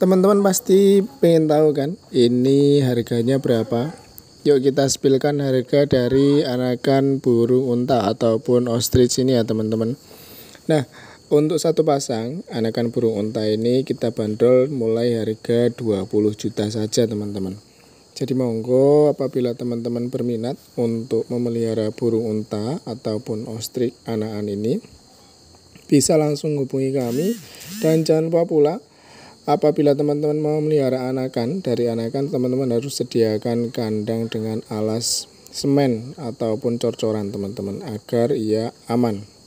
Teman-teman pasti pengen tahu kan, ini harganya berapa? Yuk kita spilkan harga dari anakan burung unta ataupun ostrich ini ya teman-teman. Nah, untuk satu pasang anakan burung unta ini kita bandol mulai harga 20 juta saja teman-teman. Jadi monggo apabila teman-teman berminat untuk memelihara burung unta ataupun ostrich anakan ini bisa langsung hubungi kami dan jangan lupa pula Apabila teman-teman mau melihara anakan, dari anakan teman-teman harus sediakan kandang dengan alas semen ataupun cor-coran teman-teman agar ia aman.